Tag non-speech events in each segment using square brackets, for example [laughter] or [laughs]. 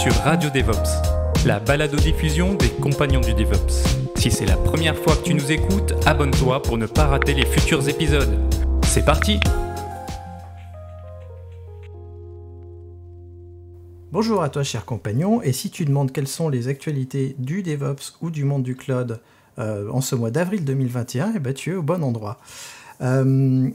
sur Radio DevOps, la balado-diffusion des compagnons du DevOps. Si c'est la première fois que tu nous écoutes, abonne-toi pour ne pas rater les futurs épisodes. C'est parti Bonjour à toi cher compagnon, et si tu demandes quelles sont les actualités du DevOps ou du monde du cloud euh, en ce mois d'avril 2021, eh ben, tu es au bon endroit. Euh,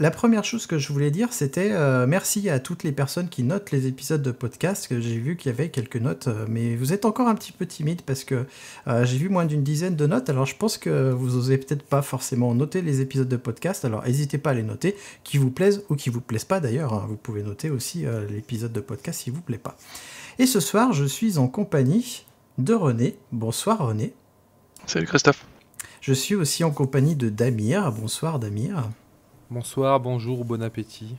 la première chose que je voulais dire, c'était euh, merci à toutes les personnes qui notent les épisodes de podcast. J'ai vu qu'il y avait quelques notes, euh, mais vous êtes encore un petit peu timide parce que euh, j'ai vu moins d'une dizaine de notes. Alors je pense que vous n'osez peut-être pas forcément noter les épisodes de podcast. Alors n'hésitez pas à les noter, qui vous plaisent ou qui vous plaisent pas d'ailleurs. Hein. Vous pouvez noter aussi l'épisode de podcast s'il vous plaît pas. Et ce soir, je suis en compagnie de René. Bonsoir René. Salut Christophe. Je suis aussi en compagnie de Damir. Bonsoir Damir. Bonsoir, bonjour, bon appétit.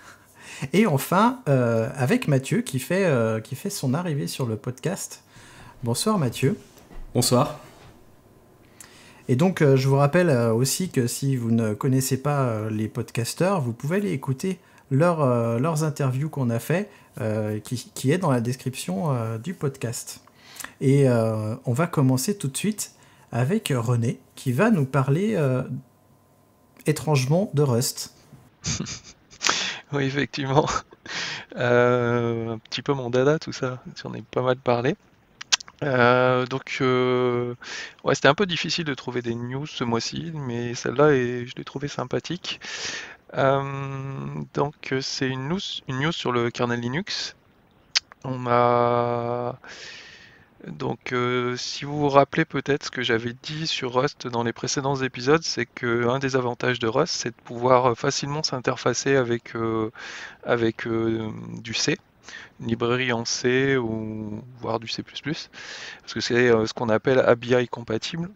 [laughs] Et enfin, euh, avec Mathieu qui fait, euh, qui fait son arrivée sur le podcast. Bonsoir Mathieu. Bonsoir. Et donc, euh, je vous rappelle aussi que si vous ne connaissez pas les podcasteurs, vous pouvez aller écouter leurs interviews qu'on a fait, qui, est dans la description du podcast. Et on va commencer tout de suite avec René, qui va nous parler étrangement de Rust. [laughs] oui, effectivement. Euh, un petit peu mon dada, tout ça. J'en ai pas mal parlé. Euh, donc, euh, ouais, c'était un peu difficile de trouver des news ce mois-ci, mais celle-là, je l'ai trouvée sympathique. donc, c'est une news, une news sur le kernel Linux. On a donc, euh, si vous vous rappelez peut-être ce que j'avais dit sur Rust dans les précédents épisodes, c'est qu'un des avantages de Rust, c'est de pouvoir euh, facilement s'interfacer avec, euh, du C, une librairie en C ou voire du C++, parce que c'est ce qu'on appelle ABI compatible.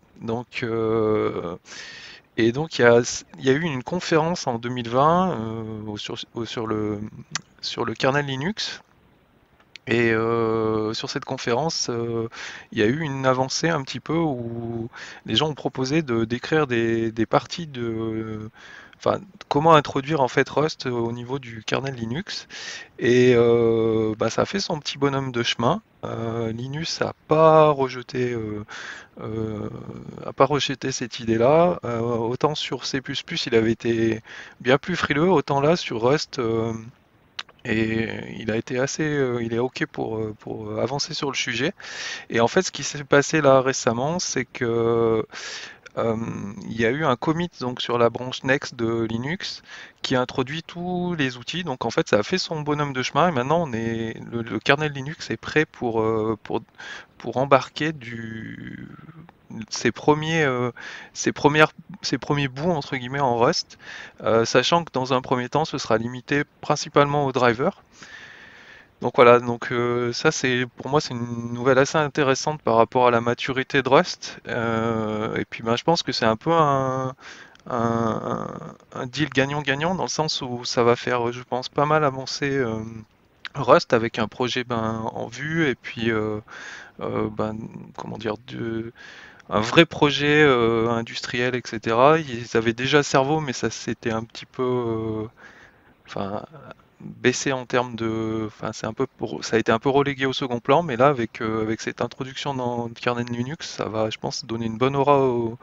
et donc, il y a, eu une conférence en 2020 sur le kernel Linux et euh, sur cette conférence, euh, il y a eu une avancée un petit peu où les gens ont proposé de d'écrire des, parties de, enfin, comment introduire en fait Rust au niveau du kernel Linux. Et euh, bah, ça a fait son petit bonhomme de chemin. Linux n'a pas rejeté, a pas rejeté cette idée-là. autant sur C++, il avait été bien plus frileux, autant là sur Rust et il a été assez, euh, il est ok pour, euh, pour euh, avancer sur le sujet. Et en fait, ce qui s'est passé là récemment, c'est que euh, il y a eu un commit donc sur la branche Next de Linux qui a introduit tous les outils. Donc en fait, ça a fait son bonhomme de chemin et maintenant le, kernel Linux est prêt pour euh, embarquer euh, ses premiers bouts entre guillemets en Rust, sachant que dans un premier temps, ce sera limité principalement aux drivers. Donc voilà, donc euh, ça c'est pour moi c'est une nouvelle assez intéressante par rapport à la maturité de Rust. Euh, et puis ben, je pense que c'est un peu un, deal gagnant-gagnant dans le sens où ça va faire, je pense, pas mal avancer euh, Rust avec un projet ben, en vue et puis ben, comment dire un vrai projet industriel, etc. Ils avaient déjà cerveau, mais ça c'était un petit peu enfin, baissé en termes de. Enfin, c'est un peu ça a été un peu relégué au second plan, mais là, avec, euh, avec cette introduction dans le kernel Linux, ça va, je pense, donner une bonne aura au,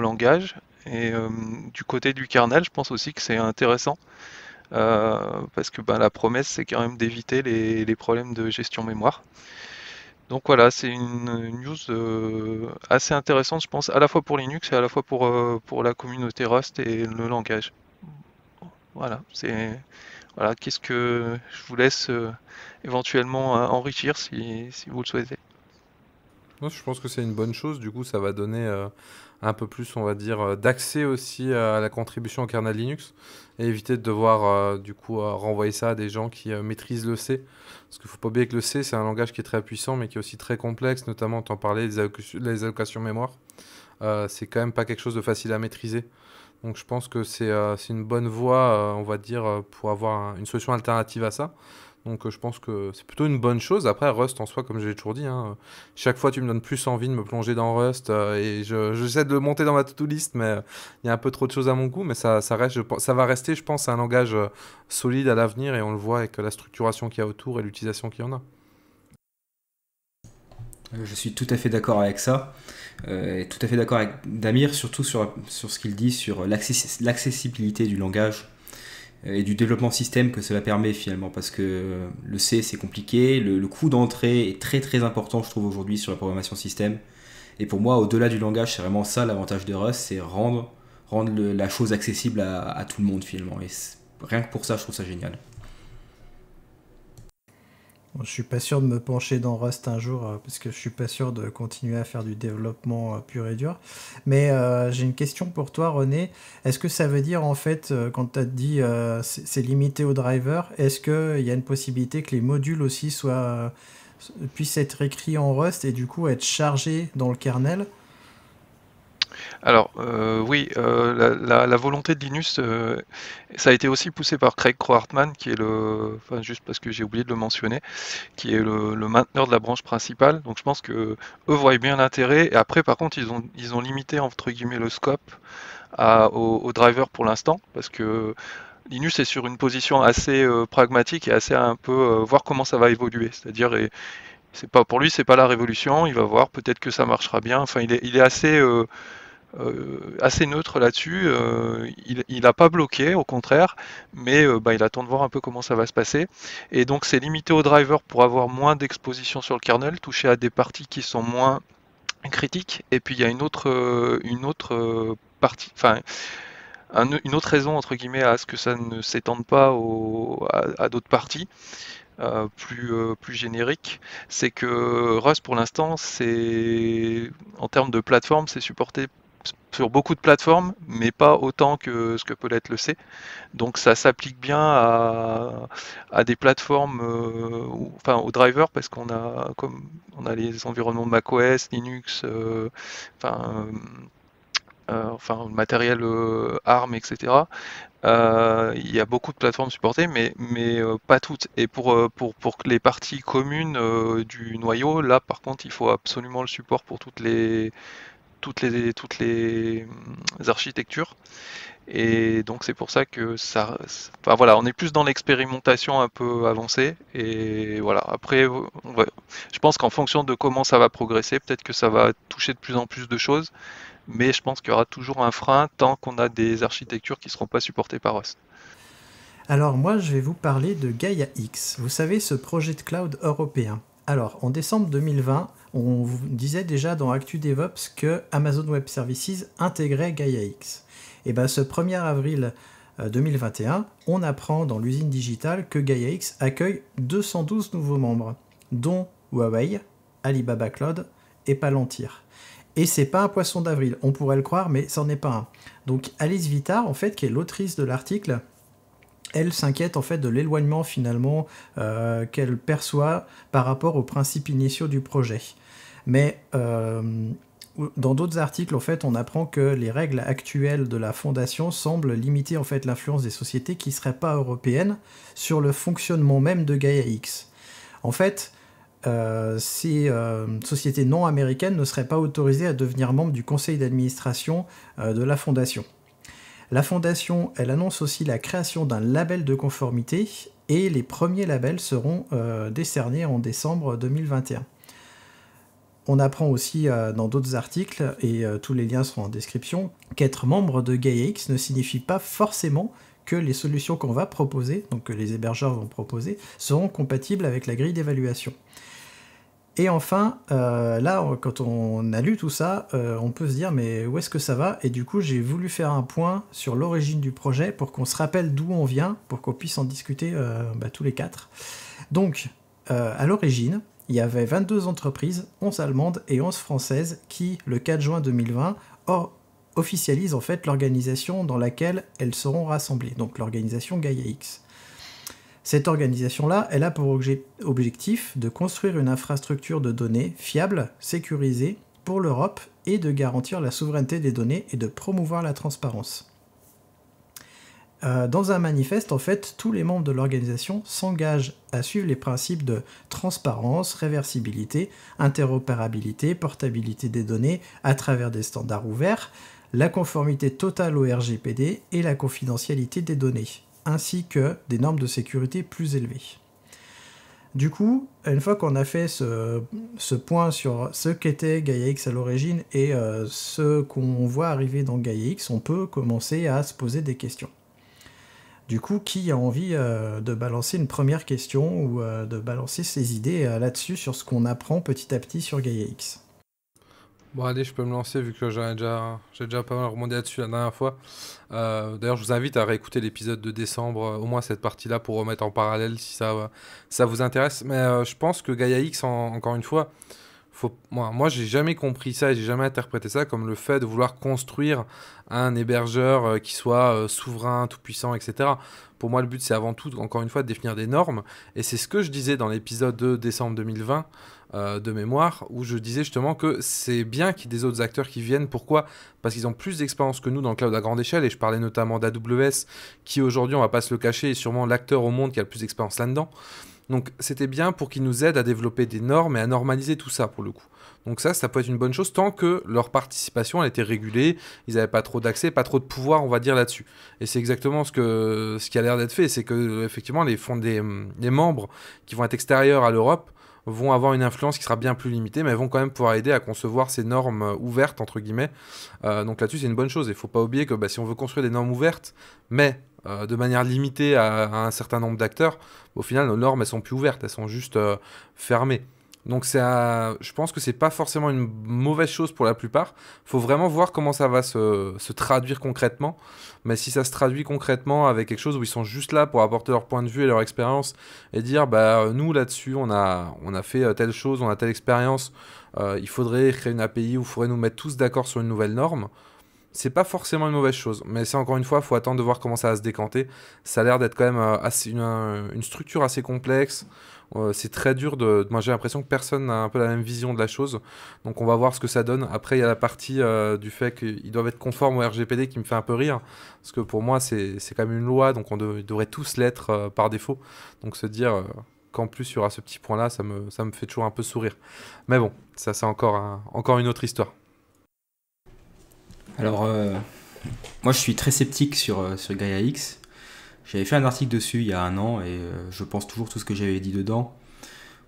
langage. Et euh, du côté du kernel, je pense aussi que c'est intéressant. Euh, parce que ben, la promesse, c'est quand même d'éviter les... problèmes de gestion mémoire. Donc voilà, c'est une news assez intéressante, je pense, à la fois pour Linux et à la fois pour, pour la communauté Rust et le langage. Voilà, c'est voilà, qu'est-ce que je vous laisse euh, éventuellement euh, enrichir si, si, vous le souhaitez. je pense que c'est une bonne chose. Du coup, ça va donner euh, un peu plus, on va dire, d'accès aussi à la contribution au kernel Linux et éviter de devoir, du coup, renvoyer ça à des gens qui maîtrisent le C. Parce qu'il ne faut pas oublier que le C, c'est un langage qui est très puissant, mais qui est aussi très complexe, notamment, en parler des allocations mémoire. c'est quand même pas quelque chose de facile à maîtriser. Donc je pense que c'est euh, une bonne voie, euh, on va dire, euh, pour avoir une solution alternative à ça. Donc je pense que c'est plutôt une bonne chose. Après, Rust en soi, comme je l'ai toujours dit, hein, chaque fois tu me donnes plus envie de me plonger dans Rust et j'essaie de le monter dans ma to-do list, mais il y a un peu trop de choses à mon goût. Mais ça, ça, reste, ça va rester, je pense, un langage solide à l'avenir et on le voit avec la structuration qu'il y a autour et l'utilisation qu'il y en a. Euh, je suis tout à fait d'accord avec ça, euh, tout à fait d'accord avec Damir, surtout sur, sur ce qu'il dit sur l'accessibilité du langage euh, et du développement système que cela permet finalement, parce que le C c'est compliqué, le, coût d'entrée est très très important je trouve aujourd'hui sur la programmation système, et pour moi au-delà du langage c'est vraiment ça l'avantage de Rust, c'est rendre, rendre la chose accessible à, à, tout le monde finalement, et rien que pour ça je trouve ça génial. Je suis pas sûr de me pencher dans Rust un jour euh, parce que je suis pas sûr de continuer à faire du développement euh, pur et dur. Mais euh, j'ai une question pour toi, René. Est-ce que ça veut dire en fait, quand tu as dit c'est limité au driver, est-ce qu'il y a une possibilité que les modules aussi puissent être écrits en Rust et du coup être chargés dans le kernel alors euh, oui, euh, la, volonté de Linus, euh, ça a été aussi poussé par Craig Croartman, qui est le, enfin juste parce que j'ai oublié de le mentionner, qui est le, mainteneur de la branche principale. Donc je pense que eux voient bien l'intérêt. Et après, par contre, ils ont ils ont limité entre guillemets le scope au, driver pour l'instant, parce que Linus est sur une position assez pragmatique et assez un peu voir comment ça va évoluer. C'est-à-dire c'est pas pour lui, c'est pas la révolution. Il va voir peut-être que ça marchera bien. Enfin, il est, il est assez euh, assez neutre là-dessus. Euh, il n'a pas bloqué, au contraire, mais euh, bah, il attend de voir un peu comment ça va se passer. Et donc c'est limité au driver pour avoir moins d'exposition sur le kernel, toucher à des parties qui sont moins critiques. Et puis il y a une autre, une autre partie, enfin une autre raison entre guillemets à ce que ça ne s'étende pas à, d'autres parties. plus, plus générique, c'est que Rust pour l'instant, c'est en termes de plateforme, c'est supporté sur beaucoup de plateformes, mais pas autant que ce que peut l'être le C. Donc ça s'applique bien à, des plateformes, euh, enfin aux drivers, parce qu'on a comme on a les environnements macOS, Linux, euh, enfin, euh, enfin matériel ARM, etc. il y a beaucoup de plateformes supportées, mais, mais pas toutes. Et pour, pour, pour les parties communes du noyau, là par contre, il faut absolument le support pour toutes les toutes les, toutes les mm, architectures. Et donc c'est pour ça que ça, enfin voilà, on est plus dans l'expérimentation un peu avancée. Et voilà, après, je pense qu'en fonction de comment ça va progresser, peut-être que ça va toucher de plus en plus de choses. Mais je pense qu'il y aura toujours un frein tant qu'on a des architectures qui ne seront pas supportées par OS. Alors moi, je vais vous parler de Gaia X. Vous savez, ce projet de cloud européen. Alors, en décembre 2020, on vous disait déjà dans Actu DevOps que Amazon Web Services intégrait GaiaX. Eh ben, euh, et bien ce 1er avril 2021, on apprend dans l'usine digitale que GaiaX accueille 212 nouveaux membres, dont Huawei, Alibaba Cloud et Palantir. Et c'est pas un poisson d'avril, on pourrait le croire, mais n'en est pas un. Donc Alice Vitar, en fait, qui est l'autrice de l'article, elle s'inquiète en fait de l'éloignement finalement euh, qu'elle perçoit par rapport aux principes initiaux du projet. Mais euh, dans d'autres articles, en fait, on apprend que les règles actuelles de la fondation semblent limiter en fait l'influence des sociétés qui ne seraient pas européennes sur le fonctionnement même de Gaia X. En fait, ces euh, euh, sociétés non américaines ne seraient pas autorisées à devenir membres du conseil d'administration de la fondation. La fondation, elle annonce aussi la création d'un label de conformité et les premiers labels seront décernés en décembre 2021. On apprend aussi euh, dans d'autres articles, et euh, tous les liens seront en description, qu'être membre de GaiaX ne signifie pas forcément que les solutions qu'on va proposer, donc que les hébergeurs vont proposer, seront compatibles avec la grille d'évaluation. Et enfin, euh, là, quand on a lu tout ça, on peut se dire mais où est-ce que ça va Et du coup, j'ai voulu faire un point sur l'origine du projet pour qu'on se rappelle d'où on vient, pour qu'on puisse en discuter bah, tous les quatre. Donc, à l'origine, il y avait 22 entreprises, 11 allemandes et 11 françaises qui, le 4 juin 2020, officialisent en fait l'organisation dans laquelle elles seront rassemblées, donc l'organisation Gaia-X. Cette organisation-là, elle a pour objectif de construire une infrastructure de données fiable, sécurisée pour l'Europe et de garantir la souveraineté des données et de promouvoir la transparence. Euh, dans un manifeste, en fait, tous les membres de l'organisation s'engagent à suivre les principes de transparence, réversibilité, interopérabilité, portabilité des données à travers des standards ouverts, la conformité totale au RGPD et la confidentialité des données, ainsi que des normes de sécurité plus élevées. Du coup, une fois qu'on a fait ce, point sur ce qu'était GaiaX à l'origine et euh, ce qu'on voit arriver dans GaiaX, on peut commencer à se poser des questions. Du coup, qui a envie euh, de balancer une première question ou euh, de balancer ses idées euh, là-dessus sur ce qu'on apprend petit à petit sur Gaia X Bon, allez, je peux me lancer vu que j'ai déjà, déjà pas mal remonté là-dessus la dernière fois. d'ailleurs, je vous invite à réécouter l'épisode de décembre, au moins cette partie-là, pour remettre en parallèle si ça, ça vous intéresse. Mais je pense que Gaia X, encore une fois, moi, moi j'ai jamais compris ça et j'ai jamais interprété ça comme le fait de vouloir construire un hébergeur euh, qui soit euh, souverain, tout puissant, etc. Pour moi, le but, c'est avant tout, encore une fois, de définir des normes. Et c'est ce que je disais dans l'épisode de décembre 2020 euh, de mémoire, où je disais justement que c'est bien qu'il y ait des autres acteurs qui viennent. Pourquoi Parce qu'ils ont plus d'expérience que nous dans le cloud à grande échelle. Et je parlais notamment d'AWS, qui aujourd'hui, on va pas se le cacher, est sûrement l'acteur au monde qui a le plus d'expérience là-dedans. Donc c'était bien pour qu'ils nous aident à développer des normes et à normaliser tout ça pour le coup. Donc ça, ça peut être une bonne chose tant que leur participation elle était régulée, ils n'avaient pas trop d'accès, pas trop de pouvoir, on va dire là-dessus. Et c'est exactement ce que ce qui a l'air d'être fait, c'est que effectivement les fonds des les hum, membres qui vont être extérieurs à l'Europe vont avoir une influence qui sera bien plus limitée, mais vont quand même pouvoir aider à concevoir ces normes ouvertes, entre guillemets. Euh, donc là-dessus, c'est une bonne chose. Il ne faut pas oublier que bah, si on veut construire des normes ouvertes, mais euh, de manière limitée à, un certain nombre d'acteurs, au final, nos normes, elles sont plus ouvertes, elles sont juste euh, fermées. Donc je pense que c'est pas forcément une mauvaise chose pour la plupart. Faut vraiment voir comment ça va se, traduire concrètement. Mais si ça se traduit concrètement avec quelque chose où ils sont juste là pour apporter leur point de vue et leur expérience et dire bah nous là-dessus on a on a fait euh, telle chose, on a telle expérience, euh, il faudrait créer une API où il faudrait nous mettre tous d'accord sur une nouvelle norme. C'est pas forcément une mauvaise chose, mais c'est encore une fois, il faut attendre de voir comment ça va se décanter. Ça a l'air d'être quand même euh, assez, une, structure assez complexe. Euh, c'est très dur de. Moi, j'ai l'impression que personne n'a un peu la même vision de la chose. Donc, on va voir ce que ça donne. Après, il y a la partie euh, du fait qu'ils doivent être conformes au RGPD qui me fait un peu rire. Parce que pour moi, c'est quand même une loi. Donc, on devraient devrait tous l'être euh, par défaut. Donc, se dire. qu'en plus il y aura ce petit point là, ça me, fait toujours un peu sourire. Mais bon, ça c'est encore, encore une autre histoire. Alors, moi je suis très sceptique sur, sur Gaia X. J'avais fait un article dessus il y a un an et euh, je pense toujours tout ce que j'avais dit dedans.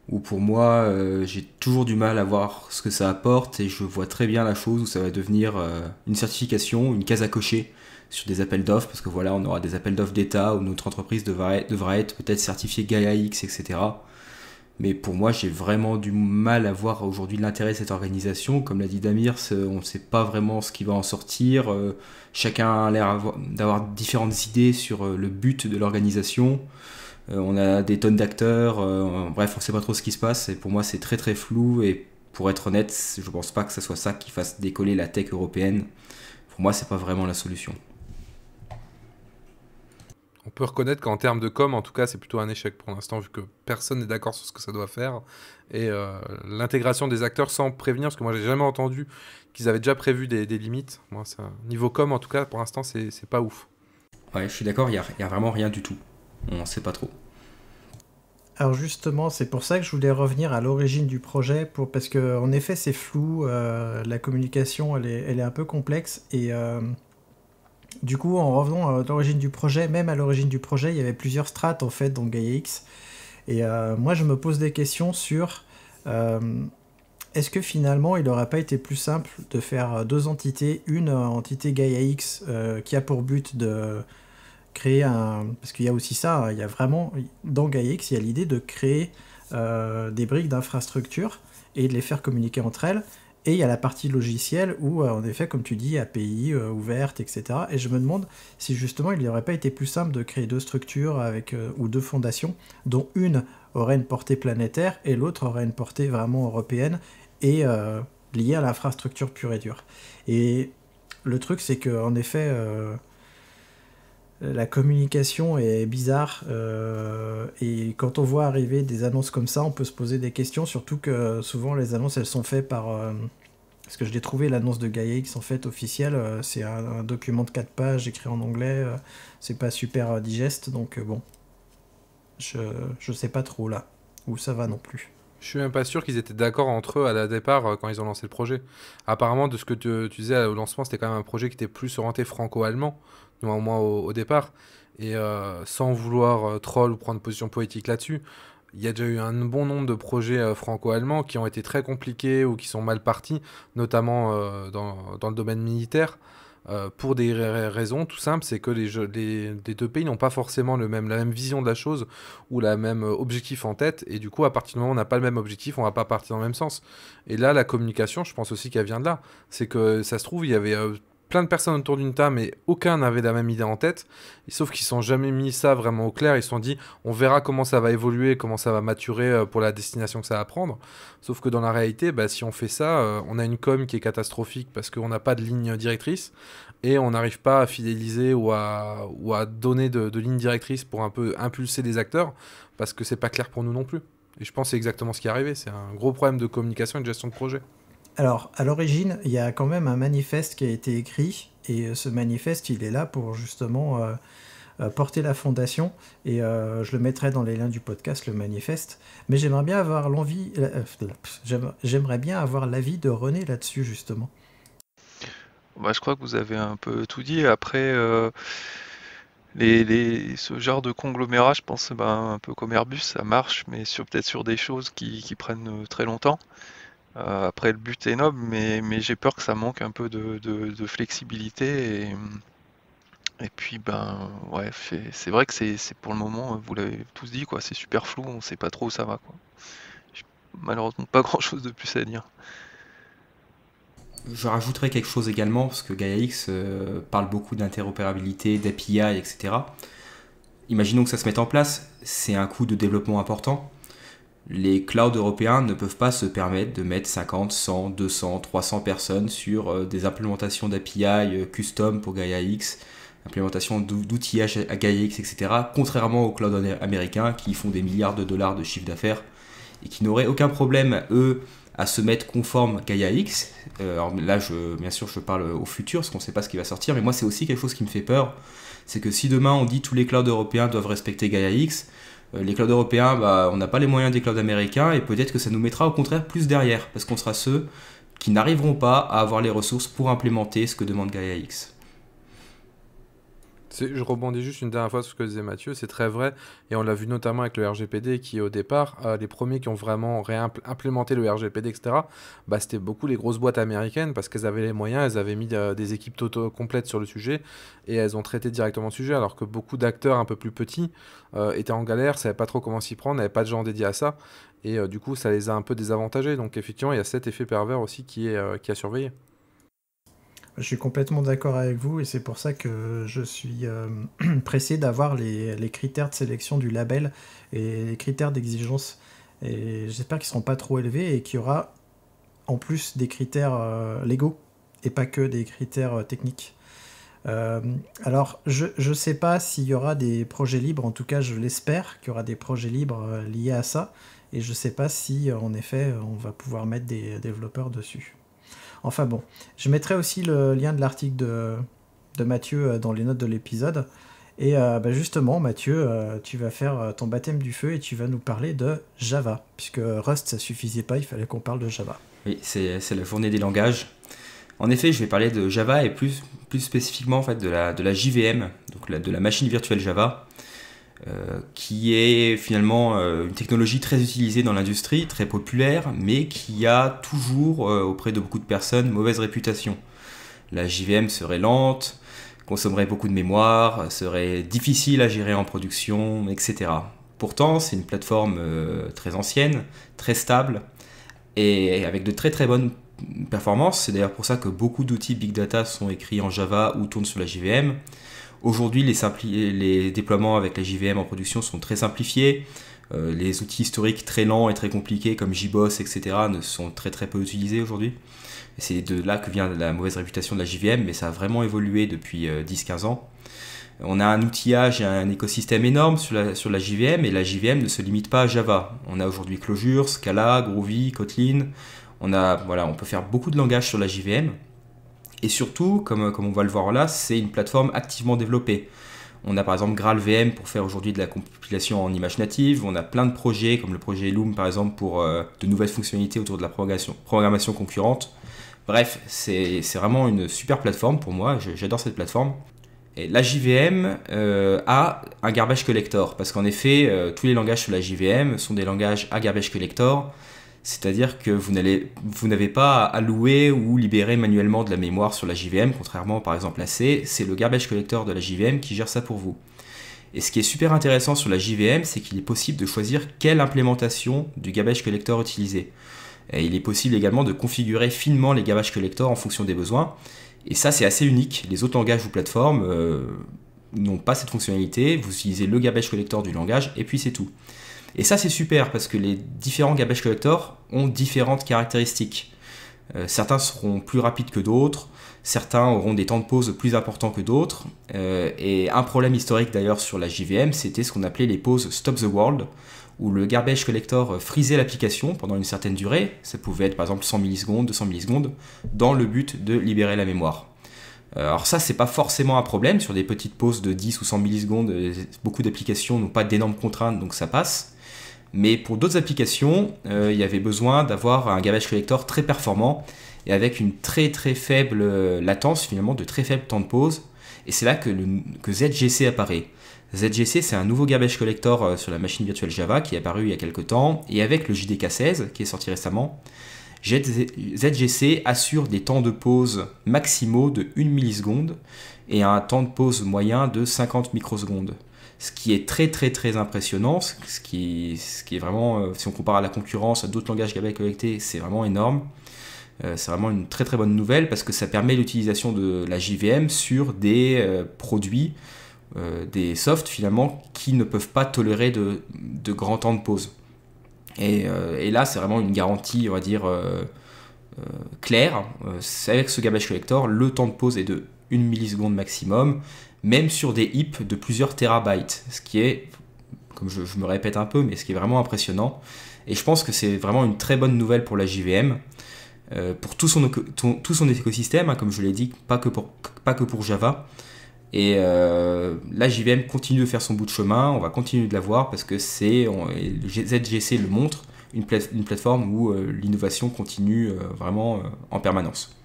Ou pour moi, euh, j'ai toujours du mal à voir ce que ça apporte et je vois très bien la chose où ça va devenir euh, une certification, une case à cocher sur des appels d'offres parce que voilà, on aura des appels d'offres d'État où notre entreprise devra, devra être peut-être certifiée Gaia X, etc. Mais pour moi, j'ai vraiment du mal à voir aujourd'hui l'intérêt de cette organisation. Comme l'a dit Damir, on ne sait pas vraiment ce qui va en sortir. Euh, chacun a l'air d'avoir différentes idées sur euh, le but de l'organisation. Euh, on a des tonnes d'acteurs. bref, on ne sait pas trop ce qui se passe. Et pour moi, c'est très très flou. Et pour être honnête, je ne pense pas que ce soit ça qui fasse décoller la tech européenne. Pour moi, c'est pas vraiment la solution on peut reconnaître qu'en termes de com, en tout cas, c'est plutôt un échec pour l'instant, vu que personne n'est d'accord sur ce que ça doit faire. Et euh, l'intégration des acteurs sans prévenir, parce que moi, j'ai jamais entendu qu'ils avaient déjà prévu des, limites. Moi, niveau com, en tout cas, pour l'instant, c'est pas ouf. Ouais, je suis d'accord, il n'y a, a vraiment rien du tout. On ne sait pas trop. Alors justement, c'est pour ça que je voulais revenir à l'origine du projet, pour, parce que en effet c'est flou, euh, la communication elle est, un peu complexe et euh, du coup, en revenant à l'origine du projet, même à l'origine du projet, il y avait plusieurs strates en fait dans GaiaX. X. Et euh, moi, je me pose des questions sur euh, est-ce que finalement, il n'aurait pas été plus simple de faire deux entités, une entité GaiaX X euh, qui a pour but de créer un... Parce qu'il y a aussi ça, hein, il y a vraiment... Dans GaiaX, il y a l'idée de créer des briques d'infrastructures et de les faire communiquer entre elles. Et il y a la partie logicielle où, euh, en effet, comme tu dis, API pays euh, ouverte, etc. Et je me demande si justement il n'aurait pas été plus simple de créer deux structures avec, euh, ou deux fondations, dont une aurait une portée planétaire et l'autre aurait une portée vraiment européenne et liée à l'infrastructure pure et dure. Et le truc, c'est que en effet, euh, la communication est bizarre euh, et quand on voit arriver des annonces comme ça, on peut se poser des questions, surtout que souvent les annonces elles sont faites par... Euh, parce que je l'ai trouvé, l'annonce de Gaia X en fait officielle, c'est un, document de 4 pages écrit en anglais, c'est pas super digeste, donc bon, je, je sais pas trop là où ça va non plus. Je suis même pas sûr qu'ils étaient d'accord entre eux à la départ quand ils ont lancé le projet. Apparemment, de ce que tu, tu disais au lancement, c'était quand même un projet qui était plus orienté franco-allemand au moins au, départ. Et euh, sans vouloir euh, troll ou prendre position politique là-dessus, il y a déjà eu un bon nombre de projets euh, franco-allemands qui ont été très compliqués ou qui sont mal partis, notamment dans, le domaine militaire, pour des raisons tout simples, c'est que les, deux pays n'ont pas forcément le même, la même vision de la chose ou la même objectif en tête, et du coup, à partir du moment où on n'a pas le même objectif, on va pas partir dans le même sens. Et là, la communication, je pense aussi qu'elle vient de là. C'est que ça se trouve, il y avait de personnes autour d'une table et aucun n'avait la même idée en tête. sauf qu'ils ne sont jamais mis ça vraiment au clair. Ils se sont dit, on verra comment ça va évoluer, comment ça va maturer euh, pour la destination que ça va prendre. Sauf que dans la réalité, bah, si on fait ça, euh, on a une com qui est catastrophique parce qu'on n'a pas de ligne directrice et on n'arrive pas à fidéliser ou à, ou à donner de, lignes ligne directrice pour un peu impulser des acteurs parce que c'est pas clair pour nous non plus. Et je pense c'est exactement ce qui est arrivé. C'est un gros problème de communication et de gestion de projet. Alors, à l'origine, il y a quand même un manifeste qui a été écrit, et euh, ce manifeste, il est là pour justement euh, euh, porter la fondation, et je le mettrai dans les liens du podcast, le manifeste. Mais j'aimerais bien avoir l'envie, j'aimerais bien avoir l'avis de René là-dessus, justement. je crois que vous avez un peu tout dit. Après, ce genre de conglomérat, je pense, ben, un peu comme Airbus, ça marche, mais sur, peut-être sur des choses qui prennent très longtemps. Euh, après, le but est noble, mais, j'ai peur que ça manque un peu de, flexibilité. Et, puis, ben, ouais, c'est vrai que c'est pour le moment, vous l'avez tous dit, quoi, c'est super flou, on sait pas trop où ça va. Quoi. Malheureusement, pas [laughs] grand chose de plus à dire. Je rajouterai quelque chose également, parce que GaiaX euh, parle beaucoup d'interopérabilité, d'API, etc. Imaginons que ça se mette en place, c'est un coût de développement important les clouds européens ne peuvent pas se permettre de mettre 50, 100, 200, 300 personnes sur euh, des implémentations d'API euh, custom pour Gaia X, implémentations d'outillage à Gaia X, etc. Contrairement aux clouds américains qui font des milliards de dollars de chiffre d'affaires et qui n'auraient aucun problème, eux, à se mettre conforme Gaia X. Euh, alors là, je, bien sûr, je parle au futur, parce qu'on ne sait pas ce qui va sortir, mais moi, c'est aussi quelque chose qui me fait peur. C'est que si demain on dit tous les clouds européens doivent respecter Gaia X, euh, les clubs européens, bah, on n'a pas les moyens des clubs américains et peut-être que ça nous mettra au contraire plus derrière parce qu'on sera ceux qui n'arriveront pas à avoir les ressources pour implémenter ce que demande GAIA-X. Je rebondis juste une dernière fois sur ce que disait Mathieu, c'est très vrai, et on l'a vu notamment avec le RGPD qui au départ, euh, les premiers qui ont vraiment réimplémenté le RGPD, etc., bah, c'était beaucoup les grosses boîtes américaines parce qu'elles avaient les moyens, elles avaient mis euh, des équipes complètes sur le sujet, et elles ont traité directement le sujet, alors que beaucoup d'acteurs un peu plus petits euh, étaient en galère, savaient pas trop comment s'y prendre, n'avaient pas de gens dédiés à ça, et du coup ça les a un peu désavantagés, donc effectivement il y a cet effet pervers aussi qui est, qui a surveillé. Je suis complètement d'accord avec vous et c'est pour ça que je suis euh, [clears throat] pressé d'avoir les, critères de sélection du label et les critères d'exigence. Et j'espère qu'ils ne seront pas trop élevés et qu'il y aura en plus des critères euh, légaux et pas que des critères euh, techniques. alors, je ne sais pas s'il y aura des projets libres, en tout cas je l'espère qu'il y aura des projets libres liés à ça. Et je ne sais pas si en effet on va pouvoir mettre des développeurs dessus. Enfin bon, je mettrai aussi le lien de l'article de, Mathieu euh, dans les notes de l'épisode. Et euh, bah, justement, Mathieu, euh, tu vas faire ton baptême du feu et tu vas nous parler de Java, puisque Rust, ça suffisait pas, il fallait qu'on parle de Java. Oui, c'est la journée des langages. En effet, je vais parler de Java et plus, spécifiquement en fait, de, la, de la JVM, donc de la machine virtuelle Java. Euh, qui est finalement euh, une technologie très utilisée dans l'industrie, très populaire, mais qui a toujours, euh, auprès de beaucoup de personnes, mauvaise réputation. La JVM serait lente, consommerait beaucoup de mémoire, serait difficile à gérer en production, etc. Pourtant, c'est une plateforme très ancienne, très stable, et avec de très très bonnes performances. C'est d'ailleurs pour ça que beaucoup d'outils Big Data sont écrits en Java ou tournent sur la JVM. Aujourd'hui, les, les, déploiements avec la JVM en production sont très simplifiés. Euh, les outils historiques très lents et très compliqués comme JBoss, etc., ne sont très très peu utilisés aujourd'hui. C'est de là que vient la mauvaise réputation de la JVM, mais ça a vraiment évolué depuis 10-15 euh, ans. On a un outillage et un écosystème énorme sur la, JVM, et la JVM ne se limite pas à Java. On a aujourd'hui Clojure, Scala, Groovy, Kotlin. On, a, voilà, on peut faire beaucoup de langages sur la JVM. Et surtout, comme, euh, comme on va le voir là, c'est une plateforme activement développée. On a par exemple GraalVM pour faire aujourd'hui de la compilation en images natives. On a plein de projets comme le projet Loom par exemple pour euh, de nouvelles fonctionnalités autour de la programmation, concurrente. Bref, c'est vraiment une super plateforme pour moi. J'adore cette plateforme. Et la JVM euh, a un garbage collector parce qu'en effet, tous les langages sur la JVM sont des langages à garbage collector. C'est-à-dire que vous n'avez pas à allouer ou libérer manuellement de la mémoire sur la JVM, contrairement par exemple à C, c'est le garbage collector de la JVM qui gère ça pour vous. Et ce qui est super intéressant sur la JVM, c'est qu'il est possible de choisir quelle implémentation du garbage collector utiliser. Et il est possible également de configurer finement les garbage collectors en fonction des besoins. Et ça, c'est assez unique. Les autres langages ou plateformes euh, n'ont pas cette fonctionnalité. Vous utilisez le garbage collector du langage et puis c'est tout. Et ça, c'est super parce que les différents garbage collectors ont différentes caractéristiques. Euh, certains seront plus rapides que d'autres, certains auront des temps de pause plus importants que d'autres. Euh, et un problème historique d'ailleurs sur la JVM, c'était ce qu'on appelait les pauses Stop the World, où le garbage collector frisait l'application pendant une certaine durée, ça pouvait être par exemple 100 millisecondes, 200 millisecondes, dans le but de libérer la mémoire. Euh, alors ça, c'est pas forcément un problème, sur des petites pauses de 10 ou 100 millisecondes, beaucoup d'applications n'ont pas d'énormes contraintes, donc ça passe. Mais pour d'autres applications, euh, il y avait besoin d'avoir un garbage collector très performant et avec une très très faible euh, latence finalement, de très faible temps de pause. Et c'est là que, ZGC apparaît. ZGC, c'est un nouveau garbage collector euh, sur la machine virtuelle Java qui est apparu il y a quelques temps. Et avec le JDK 16 qui est sorti récemment, ZGC assure des temps de pause maximaux de 1 milliseconde et un temps de pause moyen de 50 microsecondes ce qui est très très très impressionnant, ce qui, est vraiment, euh, si on compare à la concurrence, à d'autres langages garbage collectés, c'est vraiment énorme. Euh, c'est vraiment une très très bonne nouvelle parce que ça permet l'utilisation de la JVM sur des euh, produits, des softs finalement qui ne peuvent pas tolérer de, grands temps de pause. Et, là, c'est vraiment une garantie, on va dire, claire. avec ce gabbage collector, le temps de pause est de 1 milliseconde maximum même sur des hips de plusieurs terabytes, ce qui est, comme je, me répète un peu, mais ce qui est vraiment impressionnant. Et je pense que c'est vraiment une très bonne nouvelle pour la JVM, euh, pour tout son, tout son écosystème, hein, comme je l'ai dit, pas que pour, pas que pour Java. Et euh, la JVM continue de faire son bout de chemin, on va continuer de la voir parce que c'est, ZGC le montre, une, plateforme où euh, l'innovation continue vraiment en permanence.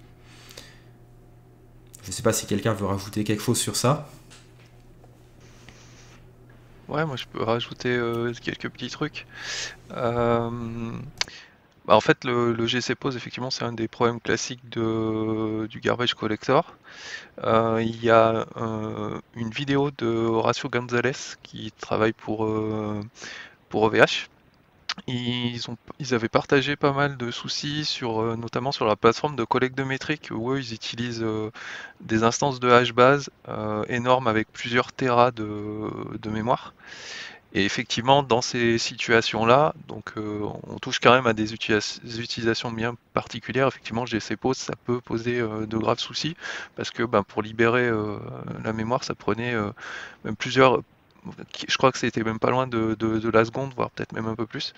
Je sais pas si quelqu'un veut rajouter quelque chose sur ça. Ouais, moi je peux rajouter euh, quelques petits trucs. Euh, bah, en fait, le, GC Pose, effectivement, c'est un des problèmes classiques de, du garbage collector. Euh, il y a une vidéo de Horacio Gonzalez qui travaille pour, pour OVH ils, ont, ils avaient partagé pas mal de soucis, sur, euh, notamment sur la plateforme de collecte de métriques, où ils utilisent euh, des instances de HBase base euh, énormes avec plusieurs terras de, mémoire. Et effectivement, dans ces situations-là, donc on touche quand même à des, utilisations bien particulières. Effectivement, GCPO, ça peut poser de graves soucis, parce que ben, pour libérer la mémoire, ça prenait même plusieurs je crois que c'était même pas loin de, la seconde, voire peut-être même un peu plus.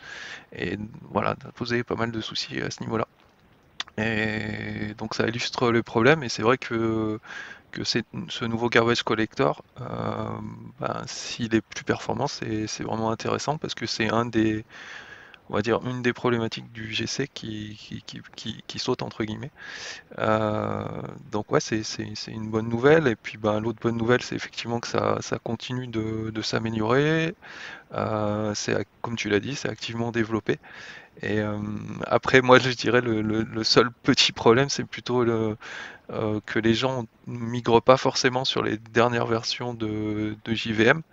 Et voilà, ça pas mal de soucis à ce niveau-là. Et donc ça illustre le problème, et c'est vrai que, que ce nouveau garbage collector, euh, ben, s'il est plus performant, c'est vraiment intéressant parce que c'est un des on va dire, une des problématiques du GC qui, qui, qui, qui, qui saute entre guillemets. Euh, donc ouais, c'est une bonne nouvelle. Et puis ben, l'autre bonne nouvelle, c'est effectivement que ça, ça continue de, de s'améliorer. Euh, c'est comme tu l'as dit, c'est activement développé. Et euh, après, moi, je dirais le, le, seul petit problème, c'est plutôt le, que les gens ne migrent pas forcément sur les dernières versions de, de JVM.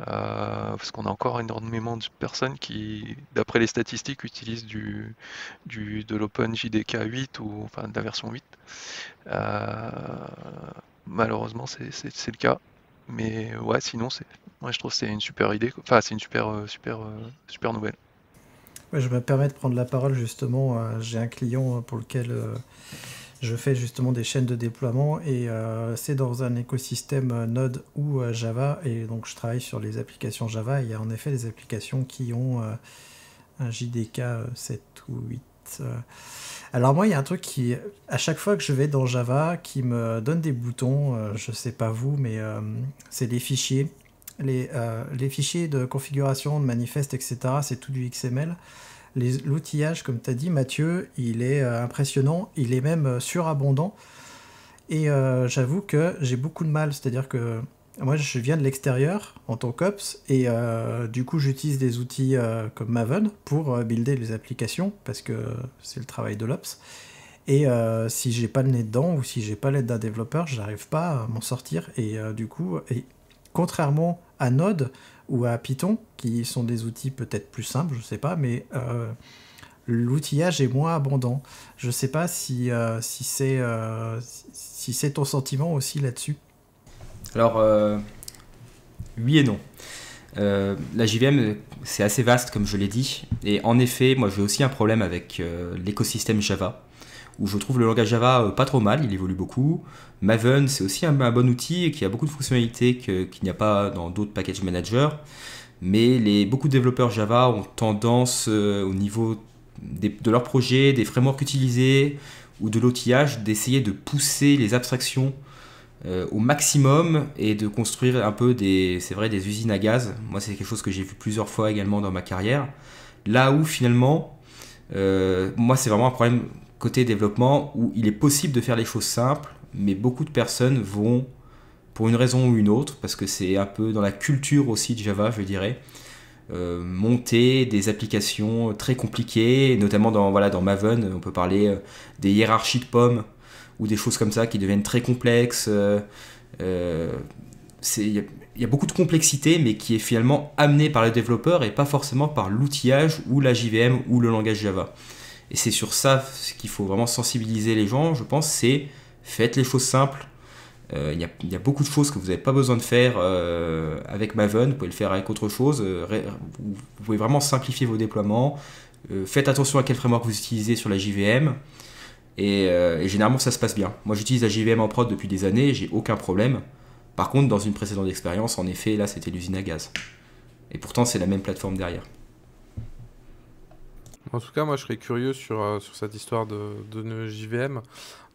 Euh, parce qu'on a encore énormément de personnes qui, d'après les statistiques, utilisent du, du de l'Open JDK 8 ou enfin de la version 8. Euh, malheureusement, c'est le cas. Mais ouais, sinon, c'est, moi je trouve que c'est une super idée. Enfin, c'est une super, euh, super, super nouvelle. je me permets de prendre la parole justement. J'ai un client pour lequel je fais justement des chaînes de déploiement et euh, c'est dans un écosystème euh, Node ou euh, Java et donc je travaille sur les applications Java. il y a en effet des applications qui ont un JDK 7 ou 8. Alors moi, il y a un truc qui, à chaque fois que je vais dans Java, qui me donne des boutons, je ne sais pas vous, mais c'est les fichiers. les, fichiers de configuration, de manifeste, etc., c'est tout du XML. L'outillage, comme tu as dit, Mathieu, il est euh, impressionnant, il est même euh, surabondant. Et euh, j'avoue que j'ai beaucoup de mal, c'est-à-dire que moi je viens de l'extérieur en tant qu'ops et du coup j'utilise des outils comme Maven pour builder les applications parce que c'est le travail de l'ops. Et si j'ai pas le nez dedans ou si j'ai pas l'aide d'un développeur, j'arrive pas à m'en sortir. Et du coup, et contrairement à Node, ou à Python, qui sont des outils peut-être plus simples, je ne sais pas, mais euh, l'outillage est moins abondant. Je ne sais pas si, euh, c'est euh, si c'est ton sentiment aussi là-dessus. Alors, oui et non. la JVM, c'est assez vaste, comme je l'ai dit. Et en effet, moi, j'ai aussi un problème avec l'écosystème Java où je trouve le langage Java euh, pas trop mal, il évolue beaucoup. Maven, c'est aussi un, bon outil qui a beaucoup de fonctionnalités qu'il n'y a pas dans d'autres package managers. Mais les, beaucoup de développeurs Java ont tendance, euh, au niveau de leurs projets, des frameworks utilisés ou de l'outillage, d'essayer de pousser les abstractions euh, au maximum et de construire un peu des, vrai, des usines à gaz. Moi, c'est quelque chose que j'ai vu plusieurs fois également dans ma carrière. Là où finalement, moi, c'est vraiment un problème côté développement où il est possible de faire les choses simples, mais beaucoup de personnes vont, pour une raison ou une autre, parce que c'est un peu dans la culture aussi de Java, je dirais, euh, monter des applications très compliquées, notamment dans, voilà, dans Maven, on peut parler euh, des hiérarchies de pommes ou des choses comme ça qui deviennent très complexes. Euh, il y, y, a beaucoup de complexité, mais qui est finalement amenée par le développeur et pas forcément par l'outillage ou la JVM ou le langage Java. Et c'est sur ça qu'il faut vraiment sensibiliser les gens, je pense, c'est faites les choses simples. Euh, il y, a beaucoup de choses que vous n'avez pas besoin de faire euh, avec Maven, vous pouvez le faire avec autre chose. Euh, vous pouvez vraiment simplifier vos déploiements. faites attention à quel framework vous utilisez sur la JVM. Et, et généralement, ça se passe bien. Moi, j'utilise la JVM en prod depuis des années, j'ai aucun problème. Par contre, dans une précédente expérience, en effet, là, c'était l'usine à gaz. Et pourtant, c'est la même plateforme derrière. En tout cas, moi, je serais curieux sur, euh, sur cette histoire de, de JVM,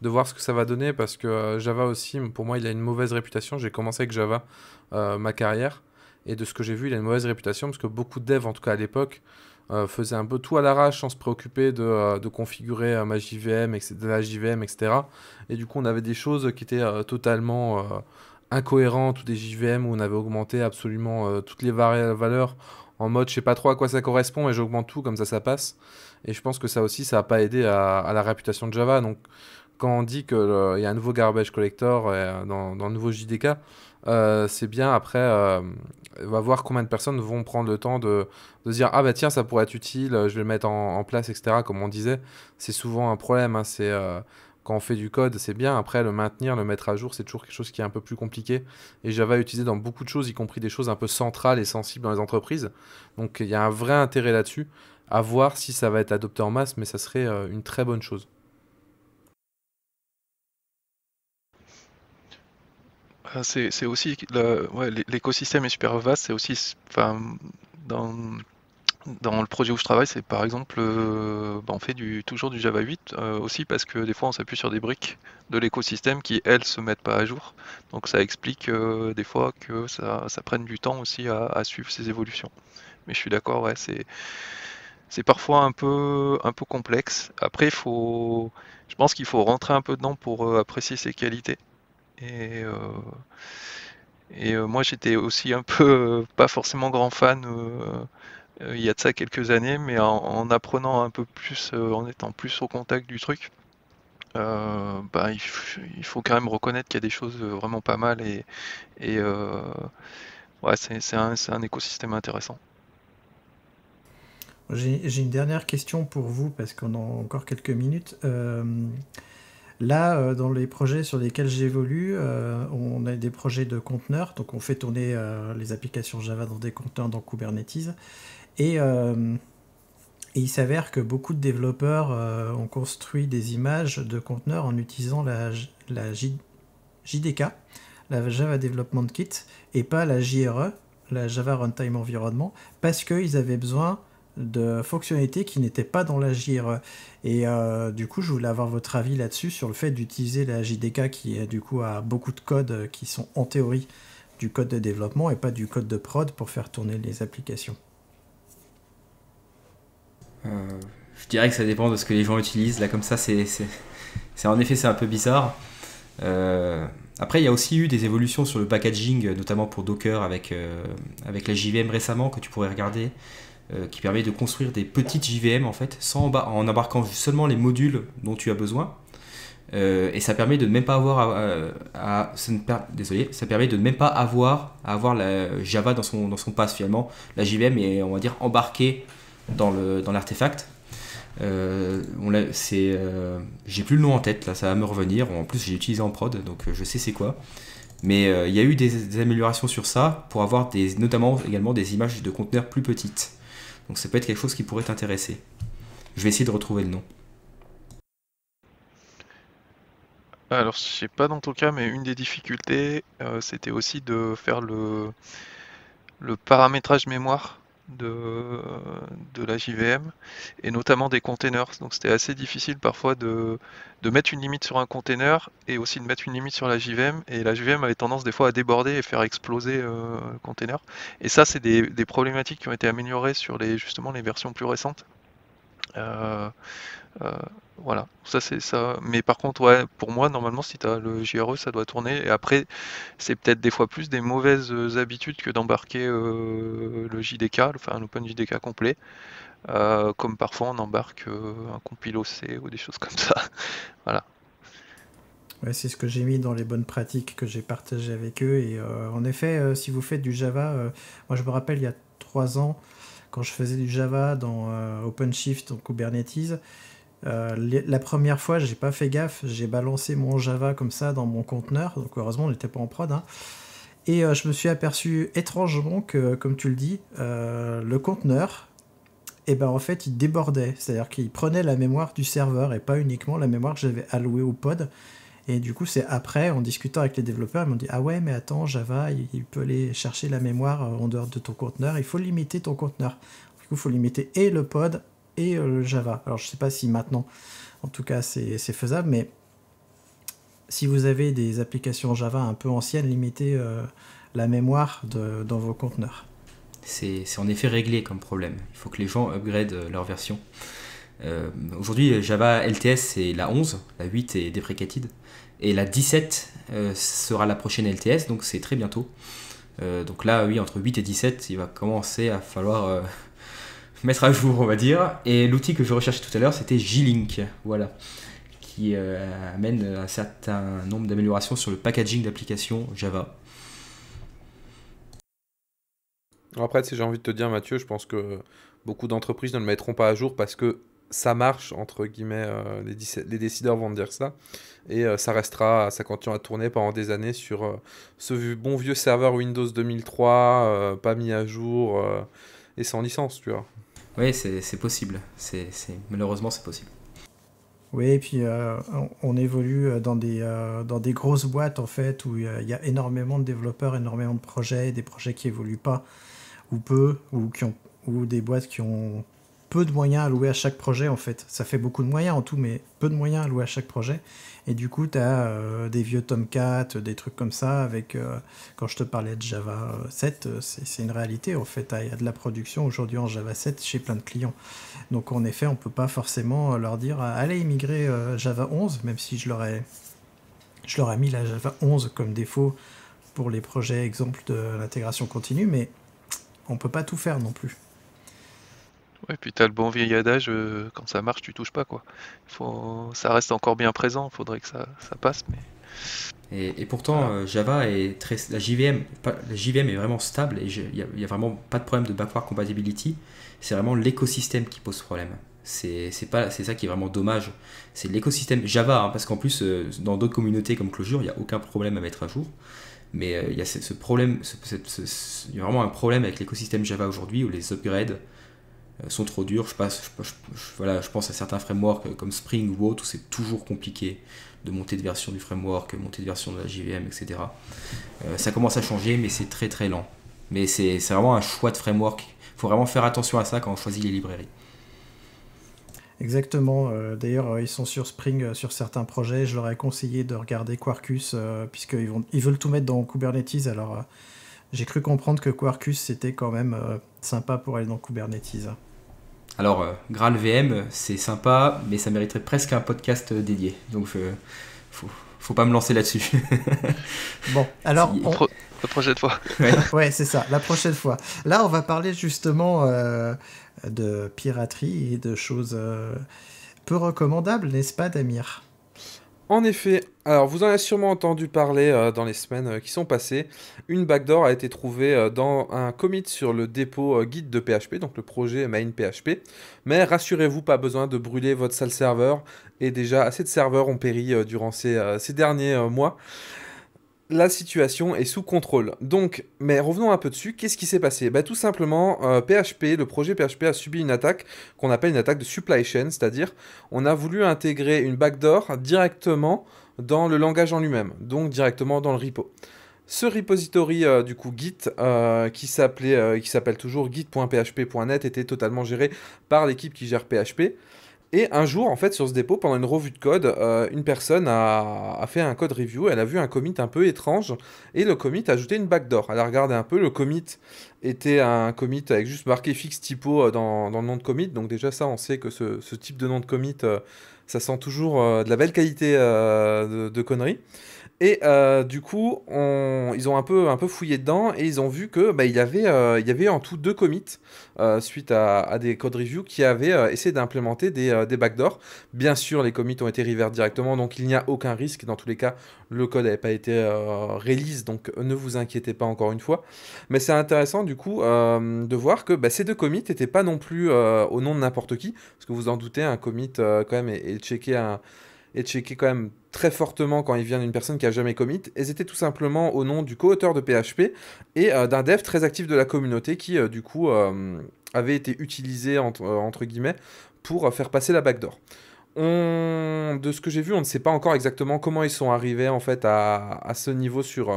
de voir ce que ça va donner, parce que euh, Java aussi, pour moi, il a une mauvaise réputation. J'ai commencé avec Java euh, ma carrière, et de ce que j'ai vu, il a une mauvaise réputation, parce que beaucoup de devs, en tout cas à l'époque, faisaient un peu tout à l'arrache sans se préoccuper de, de configurer ma JVM, de la JVM, etc. Et du coup, on avait des choses qui étaient totalement incohérentes, ou des JVM où on avait augmenté absolument toutes les valeurs en mode je sais pas trop à quoi ça correspond, mais j'augmente tout, comme ça ça passe. Et je pense que ça aussi, ça n'a pas aidé à, la réputation de Java. Donc quand on dit qu'il euh, y a un nouveau garbage collector euh, dans, le nouveau JDK, euh, c'est bien après, on va voir combien de personnes vont prendre le temps de, dire ah bah tiens ça pourrait être utile, je vais le mettre en, place, etc. Comme on disait, c'est souvent un problème. Hein. c'est on fait du code, c'est bien. Après, le maintenir, le mettre à jour, c'est toujours quelque chose qui est un peu plus compliqué. Et Java utilisé dans beaucoup de choses, y compris des choses un peu centrales et sensibles dans les entreprises. Donc il y a un vrai intérêt là-dessus. À voir si ça va être adopté en masse, mais ça serait euh, une très bonne chose. Euh, c'est aussi l'écosystème est super vaste. C'est aussi, enfin, dans dans le projet où je travaille, c'est par exemple, euh, bah, on fait du, toujours du Java 8 euh, aussi parce que des fois on s'appuie sur des briques de l'écosystème qui elles se mettent pas à jour. Donc ça explique euh, des fois que ça, prenne du temps aussi à, suivre ces évolutions. Mais je suis d'accord, ouais, c'est parfois un peu un peu complexe. Après, faut, je pense qu'il faut rentrer un peu dedans pour apprécier ses qualités et moi j'étais aussi un [laughs] peu pas forcément grand fan euh, il y a de ça quelques années, mais en, apprenant un peu plus, euh, en étant plus au contact du truc, euh, bah, il, faut quand même reconnaître qu'il y a des choses vraiment pas mal et, et c'est un, écosystème intéressant. J'ai une dernière question pour vous parce qu'on a encore quelques minutes. Là, dans les projets sur lesquels j'évolue, on a des projets de conteneurs, donc on fait tourner les applications Java dans des conteneurs dans Kubernetes. Euh, et, il s'avère que beaucoup de développeurs euh, ont construit des images de conteneurs en utilisant la, JDK, la Java Development Kit, et pas la JRE, la Java Runtime Environment, parce qu'ils avaient besoin de fonctionnalités qui n'étaient pas dans la JRE. Et euh, du coup, je voulais avoir votre avis là-dessus sur le fait d'utiliser la JDK qui, du coup, a beaucoup de codes qui sont en théorie du code de développement et pas du code de prod pour faire tourner les applications. Euh, je dirais que ça dépend de ce que les gens utilisent. Là, comme ça, c'est, en effet, c'est un peu bizarre. Euh, après, il y a aussi eu des évolutions sur le packaging, notamment pour Docker avec, euh, avec la JVM récemment, que tu pourrais regarder qui permet de construire des petites JVM en fait, sans en, embarquant seulement les modules dont tu as besoin. et ça permet de ne même pas avoir à, ne désolé, ça permet de même pas avoir à avoir la Java dans son dans son pass finalement. La JVM est on va dire embarquée dans l'artefact. Euh, c'est euh, j'ai plus le nom en tête, là, ça va me revenir. En plus, j'ai utilisé en prod, donc euh, je sais c'est quoi. Mais il y a eu des, améliorations sur ça pour avoir des, notamment également des images de conteneurs plus petites. Donc ça peut être quelque chose qui pourrait t'intéresser. Je vais essayer de retrouver le nom. Alors je sais pas dans ton cas, mais une des difficultés, c'était aussi de faire le, le paramétrage mémoire de, la JVM et notamment des containers. Donc c'était assez difficile parfois de, mettre une limite sur un container et aussi de mettre une limite sur la JVM. Et la JVM avait tendance des fois à déborder et faire exploser euh, le container. Et ça, c'est des, problématiques qui ont été améliorées sur les, justement les versions plus récentes. Euh, euh, voilà, ça c'est ça. Mais par contre, pour moi, normalement, si tu as le JRE, ça doit tourner. Et après, c'est peut-être des fois plus des mauvaises habitudes que d'embarquer euh, le JDK, enfin un JDK complet. Euh, comme parfois on embarque un compil C ou des choses comme ça. [laughs] voilà. c'est ce que j'ai mis dans les bonnes pratiques que j'ai partagées avec eux. Et en effet, si vous faites du Java, moi je me rappelle il y a trois ans, quand je faisais du Java dans OpenShift, donc Kubernetes, euh, la première fois, j'ai pas fait gaffe, j'ai balancé mon Java comme ça dans mon conteneur, donc heureusement, on n'était pas en prod. Hein. Et euh, je me suis aperçu étrangement que, comme tu le dis, euh, le conteneur, et eh ben en fait, il débordait, c'est-à-dire qu'il prenait la mémoire du serveur et pas uniquement la mémoire que j'avais allouée au pod. Et du coup, c'est après, en discutant avec les développeurs, ils m'ont dit Ah ouais, mais attends, Java, il peut aller chercher la mémoire en dehors de ton conteneur, il faut limiter ton conteneur. Du coup, il faut limiter et le pod et euh, le Java. Alors je ne sais pas si maintenant, en tout cas, c'est faisable, mais si vous avez des applications Java un peu anciennes, limitez euh, la mémoire dans vos conteneurs. C'est en effet réglé comme problème. Il faut que les gens upgradent euh, leur version. Aujourd'hui, Java LTS, c'est la 11, la 8 est deprecated, et la 17 sera la prochaine LTS, donc c'est très bientôt. donc là, oui, entre 8 et 17, il va commencer à falloir mettre à jour, on va dire. Et l'outil que je recherchais tout à l'heure, c'était J-Link, voilà, qui euh, amène un certain nombre d'améliorations sur le packaging d'applications Java. Après, si j'ai envie de te dire, Mathieu, je pense que beaucoup d'entreprises ne le mettront pas à jour parce que ça marche, entre guillemets, euh, les, décideurs vont dire ça. Et euh, ça restera, ça continue à tourner pendant des années sur ce bon vieux serveur Windows 2003, pas mis à jour et sans licence, tu vois. Oui, c'est possible. C'est malheureusement, c'est possible. Oui, et puis euh, on, évolue euh, dans des, euh, dans des grosses boîtes, en fait, où il y a énormément de développeurs, énormément de projets, des projets qui évoluent pas, ou peu, ou, qui ont, ou des boîtes qui ont peu de moyens alloués à chaque projet en fait. Ça fait beaucoup de moyens en tout, mais peu de moyens alloués à chaque projet. Et du coup, tu as euh, des vieux Tomcat, des trucs comme ça, avec, euh, quand je te parlais de Java 7, euh, c'est une réalité en fait. Ah, il y a de la production aujourd'hui en Java 7 chez plein de clients. Donc en effet, on peut pas forcément leur dire ah, allez immigrer Java 11, même si je leur, ai, je leur ai mis la Java 11 comme défaut pour les projets exemple de l'intégration continue, mais on peut pas tout faire non plus et puis t'as le bon vieil adage, euh, quand ça marche, tu touches pas quoi. ça reste encore bien présent, faudrait que ça, passe, mais. Et, pourtant, euh, Java est très. La JVM, la JVM est vraiment stable et il n'y a, vraiment pas de problème de backward compatibility. C'est vraiment l'écosystème qui pose problème. C'est ça qui est vraiment dommage. C'est l'écosystème Java, hein, parce qu'en plus, euh, dans d'autres communautés comme Clojure, il n'y a aucun problème à mettre à jour. Mais il y a ce, problème, il y a vraiment un problème avec l'écosystème Java aujourd'hui où les upgrades euh, sont trop durs. Je, passe, pense à certains frameworks euh, comme Spring ou autre où c'est toujours compliqué de monter de version du framework, monter de version de la JVM, etc. Euh, ça commence à changer, mais c'est très très lent. Mais c'est vraiment un choix de framework. Il faut vraiment faire attention à ça quand on choisit les librairies. Exactement. D'ailleurs, ils sont sur Spring sur certains projets. Je leur ai conseillé de regarder Quarkus, puisqu'ils vont, ils veulent tout mettre dans Kubernetes. Alors, j'ai cru comprendre que Quarkus, c'était quand même sympa pour aller dans Kubernetes. Alors, euh, Graal VM, c'est sympa, mais ça mériterait presque un podcast euh, dédié. Donc, euh, faut, faut pas me lancer là-dessus. [laughs] bon, [laughs] alors. La prochaine fois. [laughs] ouais, c'est ça, la prochaine fois. Là, on va parler justement de piraterie et de choses peu recommandables, n'est-ce pas, Damir en effet, alors vous en avez sûrement entendu parler euh, dans les semaines euh, qui sont passées, une backdoor a été trouvée euh, dans un commit sur le dépôt guide de PHP, donc le projet main PHP. Mais rassurez-vous, pas besoin de brûler votre sale serveur, et déjà assez de serveurs ont péri durant ces, ces derniers mois la situation est sous contrôle. Donc, mais revenons un peu dessus, qu'est-ce qui s'est passé bah, Tout simplement, PHP, euh, le projet PHP a subi une attaque qu'on appelle une attaque de supply chain, c'est-à-dire on a voulu intégrer une backdoor directement dans le langage en lui-même, donc directement dans le repo. Ce repository euh, du coup Git euh, qui s'appelait qui s'appelle toujours git.php.net était totalement géré par l'équipe qui gère PHP. Et un jour, en fait, sur ce dépôt, pendant une revue de code, euh, une personne a, fait un code review, elle a vu un commit un peu étrange, et le commit a ajouté une backdoor. Elle a regardé un peu, le commit était un commit avec juste marqué fixe typo euh, dans, le nom de commit, donc déjà ça, on sait que ce, type de nom de commit, euh, ça sent toujours de la belle qualité de, de, conneries. Et euh, du coup, ils ont un peu, fouillé dedans et ils ont vu qu'il bah, euh, y avait, en tout deux commits euh, suite à, des code reviews qui avaient essayé d'implémenter des, backdoors. Bien sûr, les commits ont été revers directement, donc il n'y a aucun risque. Dans tous les cas, le code n'avait pas été release, donc ne vous inquiétez pas encore une fois. Mais c'est intéressant du coup de voir que bah, ces deux commits n'étaient pas non plus au nom de n'importe qui, parce que vous en doutez, un commit quand même est, checké est checké quand même très fortement quand il vient d'une personne qui a jamais commit, et c'était tout simplement au nom du co-auteur de PHP et euh, d'un dev très actif de la communauté qui, euh, du coup, euh, avait été utilisé, entre, guillemets, pour faire passer la backdoor. On... De ce que j'ai vu, on ne sait pas encore exactement comment ils sont arrivés, en fait, à ce niveau sur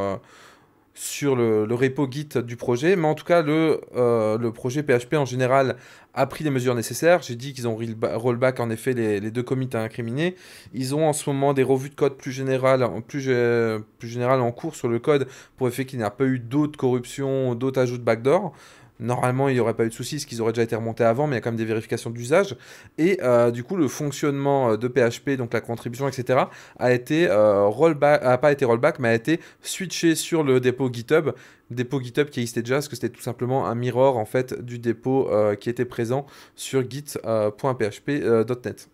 sur le, repo Git du projet, mais en tout cas, le, euh, le projet PHP en général a pris les mesures nécessaires. J'ai dit qu'ils ont rollback en effet les, deux commits à incriminer. Ils ont en ce moment des revues de code plus générales, plus, euh, plus en cours sur le code pour effet qu'il n'y a pas eu d'autres corruptions, d'autres ajouts de backdoor. Normalement, il n'y aurait pas eu de soucis, parce qu'ils auraient déjà été remontés avant, mais il y a quand même des vérifications d'usage. Et euh, du coup, le fonctionnement euh, de PHP, donc la contribution, etc., a été euh, rollback, a pas été rollback, mais a été switché sur le dépôt GitHub, dépôt GitHub qui existait déjà, parce que c'était tout simplement un mirror en fait du dépôt qui était présent sur git.php.net.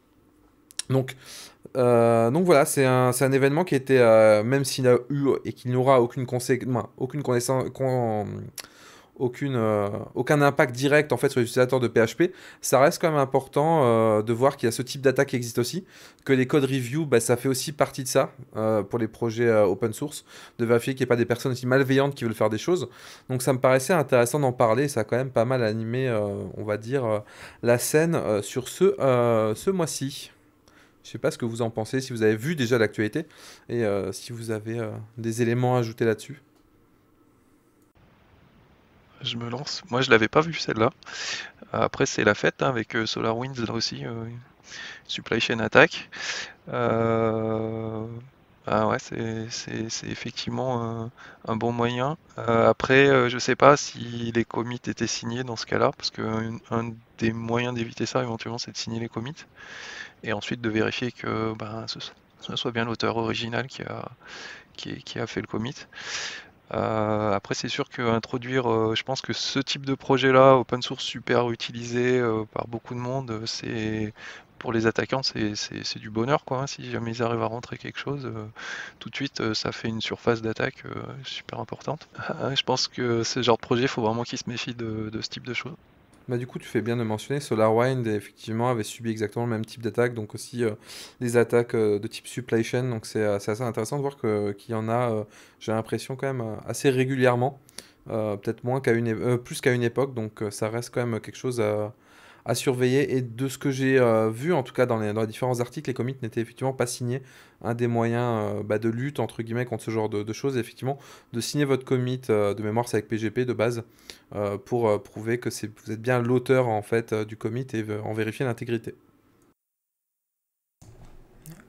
donc, donc voilà, c'est un, événement qui était, été, même s'il n'a eu et qu'il n'aura aucune, conséquence, aucune connaissance, euh, aucun impact direct en fait sur les utilisateurs de PHP, ça reste quand même important euh, de voir qu'il y a ce type d'attaque qui existe aussi, que les codes review, bah, ça fait aussi partie de ça euh, pour les projets open source, de vérifier qu'il n'y ait pas des personnes aussi malveillantes qui veulent faire des choses. Donc ça me paraissait intéressant d'en parler, ça a quand même pas mal animé, on va dire, la scène sur ce, ce mois-ci. Je ne sais pas ce que vous en pensez, si vous avez vu déjà l'actualité et si vous avez des éléments à ajouter là-dessus je me lance. Moi, je l'avais pas vu celle-là. Après, c'est la fête hein, avec euh, SolarWinds là aussi, euh, Supply Chain Attack. Euh, ah ouais, c'est effectivement un bon moyen. après, je sais pas si les commits étaient signés dans ce cas-là, parce que un, des moyens d'éviter ça éventuellement, c'est de signer les commits et ensuite de vérifier que ben, ce, soit bien l'auteur original qui a, qui, qui, a fait le commit. Euh, après, c'est sûr que introduire, euh, je pense que ce type de projet-là, open source super utilisé euh, par beaucoup de monde, c'est pour les attaquants, c'est du bonheur, quoi. Hein, si jamais ils arrivent à rentrer quelque chose, tout de suite, ça fait une surface d'attaque super importante. [laughs] je pense que ce genre de projet, il faut vraiment qu'ils se méfient de ce type de choses. Bah, du coup, tu fais bien de mentionner, SolarWind effectivement avait subi exactement le même type d'attaque, donc aussi euh, des attaques euh, de type supply chain. Donc euh, c'est assez intéressant de voir qu'il y en a, j'ai l'impression quand même, assez régulièrement, peut-être moins qu'à une, plus qu'à une époque. Donc ça reste quand même quelque chose à à surveiller. Et de ce que j'ai euh, vu, en tout cas dans les, différents articles, les commits n'étaient effectivement pas signés. Un des moyens euh, bah, de lutte, entre guillemets, contre ce genre de, choses, effectivement de signer votre commit euh, de mémoire, c'est avec PGP de base, pour prouver que vous êtes bien l'auteur en fait du commit et en vérifier l'intégrité.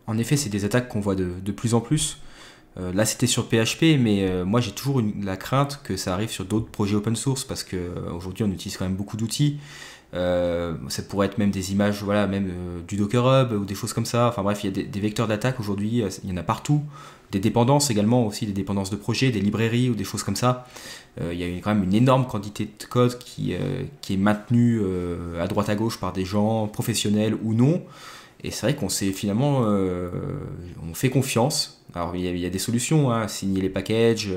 En effet, c'est des attaques qu'on voit de, plus en plus. là, c'était sur PHP, mais moi j'ai toujours la crainte que ça arrive sur d'autres projets open source parce qu'aujourd'hui on utilise quand même beaucoup d'outils. Euh, ça pourrait être même des images, voilà, même euh, du Docker Hub ou des choses comme ça. Enfin bref, il y a des, vecteurs d'attaque aujourd'hui, euh, il y en a partout. Des dépendances également aussi, des dépendances de projets, des librairies ou des choses comme ça. Euh, il y a quand même une énorme quantité de code qui, qui est maintenue à droite à gauche par des gens professionnels ou non. Et c'est vrai qu'on s'est finalement, on fait confiance. Alors il y a, des solutions, hein, signer les packages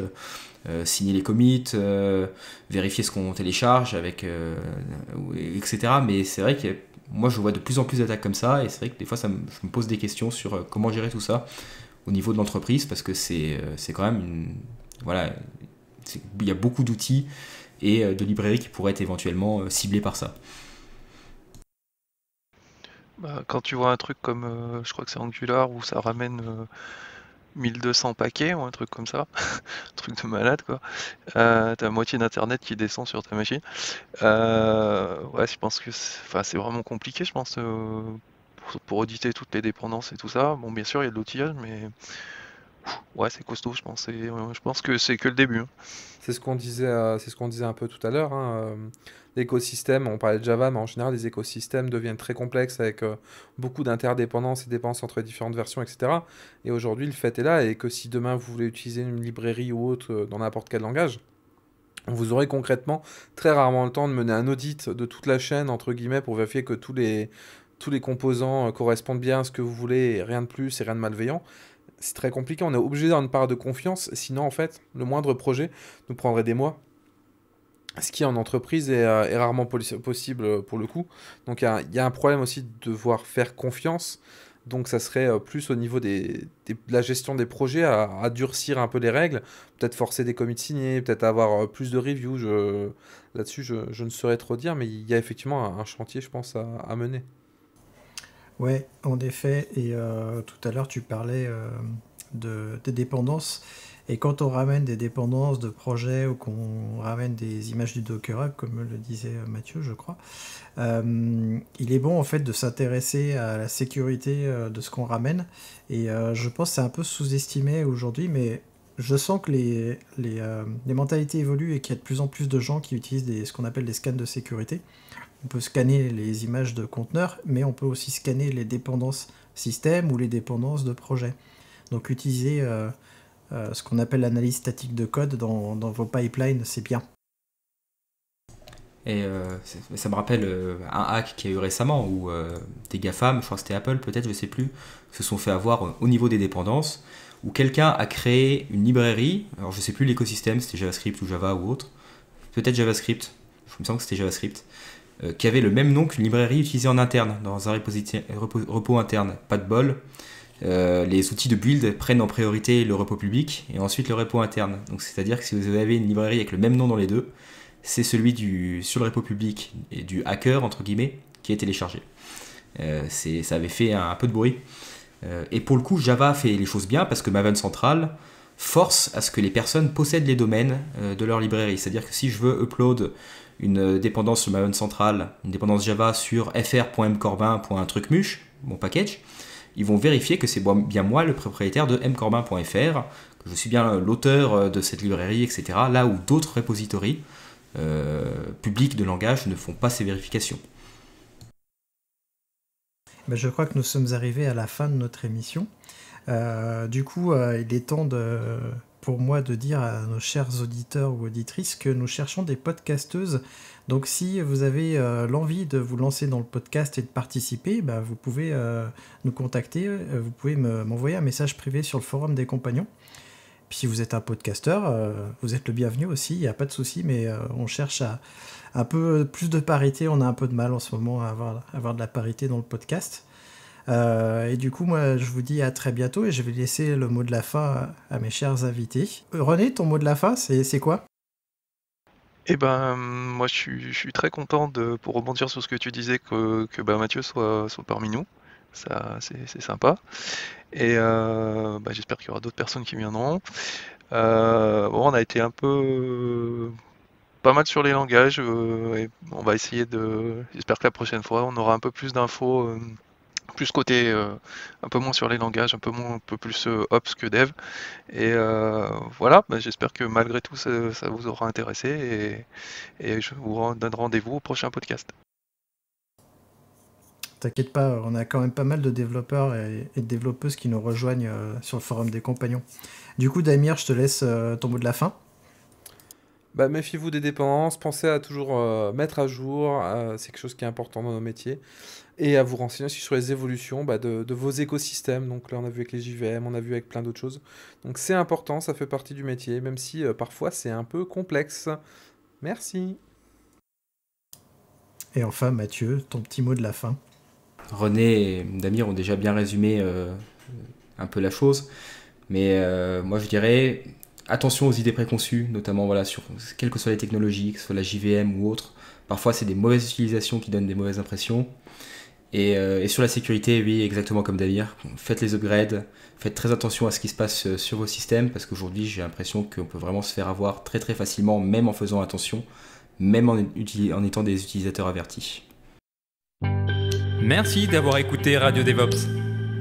euh, signer les commits, euh, vérifier ce qu'on télécharge, avec, euh, etc. Mais c'est vrai que moi, je vois de plus en plus d'attaques comme ça, et c'est vrai que des fois, ça me, je me pose des questions sur comment gérer tout ça au niveau de l'entreprise, parce que c'est quand même une. Voilà, il y a beaucoup d'outils et de librairies qui pourraient être éventuellement ciblées par ça. Bah, quand tu vois un truc comme, je crois que c'est Angular, où ça ramène 1200 paquets ou un truc comme ça, [laughs] un truc de malade quoi. Euh, t'as moitié d'internet qui descend sur ta machine. Euh, ouais, je pense que c'est vraiment compliqué, je pense, euh, pour, pour, auditer toutes les dépendances et tout ça. Bon, bien sûr, il y a de l'outillage, mais ouais, c'est costaud, je pense. que c'est que le début. Hein. C'est ce qu'on disait, euh, c'est ce qu'on disait un peu tout à l'heure. L'écosystème, hein, euh, on parlait de Java, mais en général, les écosystèmes deviennent très complexes avec euh, beaucoup d'interdépendances et dépenses entre différentes versions, etc. Et aujourd'hui, le fait est là, et que si demain vous voulez utiliser une librairie ou autre dans n'importe quel langage, vous aurez concrètement très rarement le temps de mener un audit de toute la chaîne, entre guillemets, pour vérifier que tous les, tous les composants correspondent bien à ce que vous voulez, et rien de plus et rien de malveillant c'est très compliqué. On est obligé d'avoir une part de confiance, sinon, en fait, le moindre projet nous prendrait des mois. Ce qui en entreprise est, euh, rarement possible euh, pour le coup. Donc il y, a un problème aussi de devoir faire confiance. Donc ça serait euh, plus au niveau de la gestion des projets à, durcir un peu les règles, peut-être forcer des commits signés, peut-être avoir plus de reviews. Là-dessus, je, ne saurais trop dire, mais il y a effectivement un, chantier, je pense, à, à mener. Ouais, en effet. Et euh, tout à l'heure, tu parlais euh, de, des dépendances. Et quand on ramène des dépendances de projets ou qu'on ramène des images du Docker Hub, comme le disait Mathieu, je crois, euh, il est bon en fait de s'intéresser à la sécurité de ce qu'on ramène. Et je pense que c'est un peu sous-estimé aujourd'hui, mais je sens que les, les, mentalités évoluent et qu'il y a de plus en plus de gens qui utilisent ce qu'on appelle des scans de sécurité on peut scanner les images de conteneurs, mais on peut aussi scanner les dépendances système ou les dépendances de projet. Donc utiliser euh, euh, ce qu'on appelle l'analyse statique de code dans, vos pipelines, c'est bien. Et euh, ça me rappelle un hack qu'il y a eu récemment où des GAFAM, je crois que c'était Apple peut-être, je ne sais plus, se sont fait avoir au niveau des dépendances, où quelqu'un a créé une librairie, alors je ne sais plus l'écosystème, c'était JavaScript ou Java ou autre, peut-être JavaScript, je me sens que c'était JavaScript, euh, qui avait le même nom qu'une librairie utilisée en interne, dans un repos, interne. Pas de bol. Euh, les outils de build prennent en priorité le repos public et ensuite le repos interne. Donc c'est-à-dire que si vous avez une librairie avec le même nom dans les deux, c'est celui du sur le repos public et du hacker entre guillemets qui est téléchargé. Euh, ça avait fait un, peu de bruit. et pour le coup, Java fait les choses bien parce que Maven Central force à ce que les personnes possèdent les domaines de leur librairie. C'est-à-dire que si je veux upload une dépendance Maven centrale, une dépendance Java sur fr.mcorbin.trucmuche, mon package, ils vont vérifier que c'est bien moi le propriétaire de mcorbin.fr, que je suis bien l'auteur euh, de cette librairie, etc. Là où d'autres repositories euh, publics de langage ne font pas ces vérifications. Ben, je crois que nous sommes arrivés à la fin de notre émission. Euh, du coup, il est temps de pour moi de dire à nos chers auditeurs ou auditrices que nous cherchons des podcasteuses. Donc si vous avez euh, l'envie de vous lancer dans le podcast et de participer, bah, vous pouvez euh, nous contacter, euh, vous pouvez m'envoyer un message privé sur le forum des compagnons. Puis si vous êtes un podcasteur, vous êtes le bienvenu aussi, il n'y a pas de souci, mais on cherche à, un peu plus de parité, on a un peu de mal en ce moment à avoir de la parité dans le podcast. Euh, et du coup, moi, je vous dis à très bientôt et je vais laisser le mot de la fin à, mes chers invités. Euh, René, ton mot de la fin, c'est quoi eh ben, euh, moi, je suis, très content de, pour rebondir sur ce que tu disais, que, bah, Mathieu soit, soit parmi nous. Ça, c'est sympa. Et bah, j'espère qu'il y aura d'autres personnes qui viendront. on a été un peu pas mal sur les langages. on va essayer de. J'espère que la prochaine fois, on aura un peu plus d'infos plus côté euh, un peu moins sur les langages, un peu moins, un peu plus euh, que dev. Et euh, voilà, bah, j'espère que malgré tout ça, vous aura intéressé et, je vous donne rendez-vous au prochain podcast. T'inquiète pas, on a quand même pas mal de développeurs et, et de développeuses qui nous rejoignent sur le forum des compagnons. Du coup, Damir, je te laisse ton mot de la fin. Bah, méfiez-vous des dépendances, pensez à toujours euh, mettre à jour, euh, c'est quelque chose qui est important dans nos métiers, et à vous renseigner aussi sur les évolutions bah, de, vos écosystèmes. Donc là, on a vu avec les JVM, on a vu avec plein d'autres choses. Donc c'est important, ça fait partie du métier, même si euh, parfois c'est un peu complexe. Merci. Et enfin, Mathieu, ton petit mot de la fin. René et Damir ont déjà bien résumé un peu la chose, mais moi je dirais, attention aux idées préconçues, notamment voilà, sur quelles que soient les technologies, que ce soit la JVM ou autre. Parfois, c'est des mauvaises utilisations qui donnent des mauvaises impressions. Et, euh, sur la sécurité, oui, exactement comme d'ailleurs, faites les upgrades, faites très attention à ce qui se passe euh, sur vos systèmes, parce qu'aujourd'hui, j'ai l'impression qu'on peut vraiment se faire avoir très très facilement, même en faisant attention, même en, en étant des utilisateurs avertis. Merci d'avoir écouté Radio DevOps.